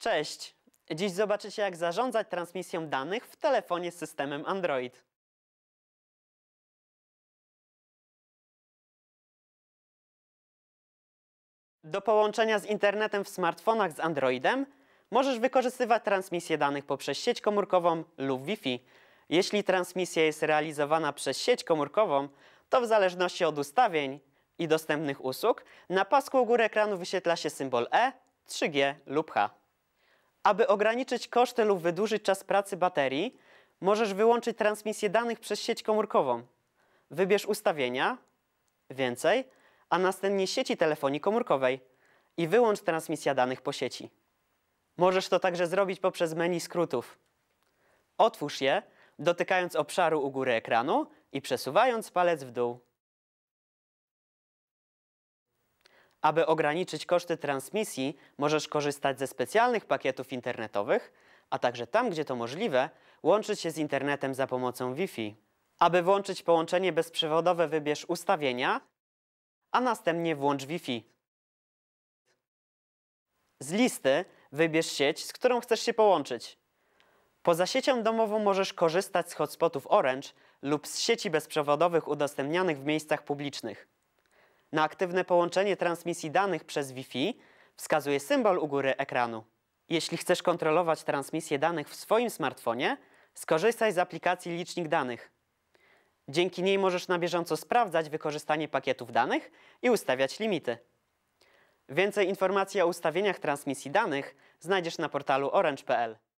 Cześć! Dziś zobaczycie jak zarządzać transmisją danych w telefonie z systemem Android. Do połączenia z internetem w smartfonach z Androidem możesz wykorzystywać transmisję danych poprzez sieć komórkową lub Wi-Fi. Jeśli transmisja jest realizowana przez sieć komórkową, to w zależności od ustawień i dostępnych usług na pasku u góry ekranu wyświetla się symbol E, 3G lub H. Aby ograniczyć koszty lub wydłużyć czas pracy baterii, możesz wyłączyć transmisję danych przez sieć komórkową. Wybierz ustawienia, więcej, a następnie sieci telefonii komórkowej i wyłącz transmisję danych po sieci. Możesz to także zrobić poprzez menu skrótów. Otwórz je, dotykając obszaru u góry ekranu i przesuwając palec w dół. Aby ograniczyć koszty transmisji, możesz korzystać ze specjalnych pakietów internetowych, a także tam, gdzie to możliwe, łączyć się z internetem za pomocą Wi-Fi. Aby włączyć połączenie bezprzewodowe, wybierz Ustawienia, a następnie włącz Wi-Fi. Z listy wybierz sieć, z którą chcesz się połączyć. Poza siecią domową możesz korzystać z hotspotów Orange lub z sieci bezprzewodowych udostępnianych w miejscach publicznych. Na aktywne połączenie transmisji danych przez Wi-Fi wskazuje symbol u góry ekranu. Jeśli chcesz kontrolować transmisję danych w swoim smartfonie, skorzystaj z aplikacji Licznik Danych. Dzięki niej możesz na bieżąco sprawdzać wykorzystanie pakietów danych i ustawiać limity. Więcej informacji o ustawieniach transmisji danych znajdziesz na portalu orange.pl.